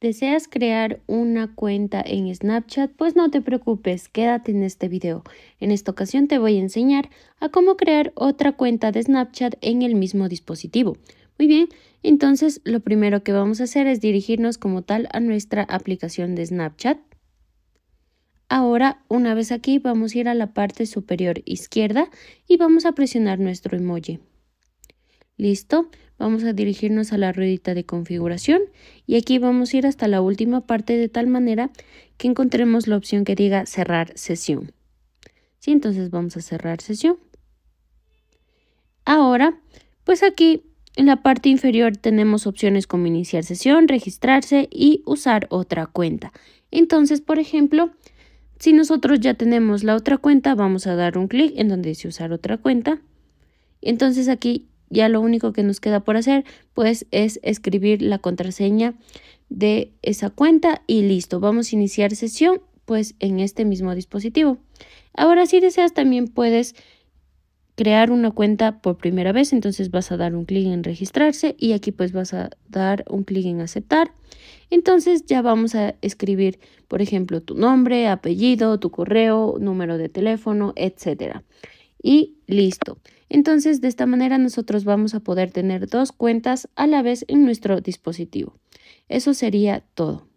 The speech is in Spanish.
¿Deseas crear una cuenta en Snapchat? Pues no te preocupes, quédate en este video. En esta ocasión te voy a enseñar a cómo crear otra cuenta de Snapchat en el mismo dispositivo. Muy bien, entonces lo primero que vamos a hacer es dirigirnos como tal a nuestra aplicación de Snapchat. Ahora, una vez aquí, vamos a ir a la parte superior izquierda y vamos a presionar nuestro emoji. Listo vamos a dirigirnos a la ruedita de configuración y aquí vamos a ir hasta la última parte de tal manera que encontremos la opción que diga cerrar sesión. Sí, entonces vamos a cerrar sesión. Ahora, pues aquí en la parte inferior tenemos opciones como iniciar sesión, registrarse y usar otra cuenta. Entonces, por ejemplo, si nosotros ya tenemos la otra cuenta, vamos a dar un clic en donde dice usar otra cuenta. Entonces aquí ya lo único que nos queda por hacer pues es escribir la contraseña de esa cuenta y listo. Vamos a iniciar sesión pues en este mismo dispositivo. Ahora si deseas también puedes crear una cuenta por primera vez, entonces vas a dar un clic en registrarse y aquí pues vas a dar un clic en aceptar. Entonces ya vamos a escribir, por ejemplo, tu nombre, apellido, tu correo, número de teléfono, etcétera y listo. Entonces, de esta manera nosotros vamos a poder tener dos cuentas a la vez en nuestro dispositivo. Eso sería todo.